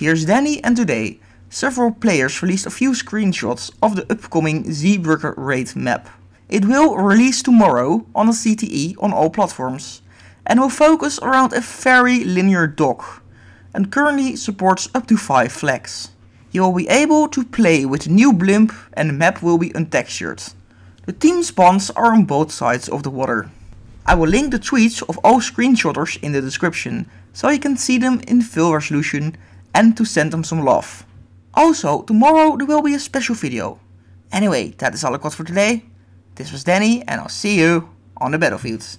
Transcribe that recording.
Here's Danny and today, several players released a few screenshots of the upcoming ZBrucker Raid map. It will release tomorrow on the CTE on all platforms, and will focus around a very linear dock, and currently supports up to 5 flags. You will be able to play with the new blimp and the map will be untextured. The team spawns are on both sides of the water. I will link the tweets of all screenshotters in the description, so you can see them in full resolution and to send them some love. Also, tomorrow there will be a special video. Anyway, that is all I got for today. This was Danny and I'll see you on the battlefield.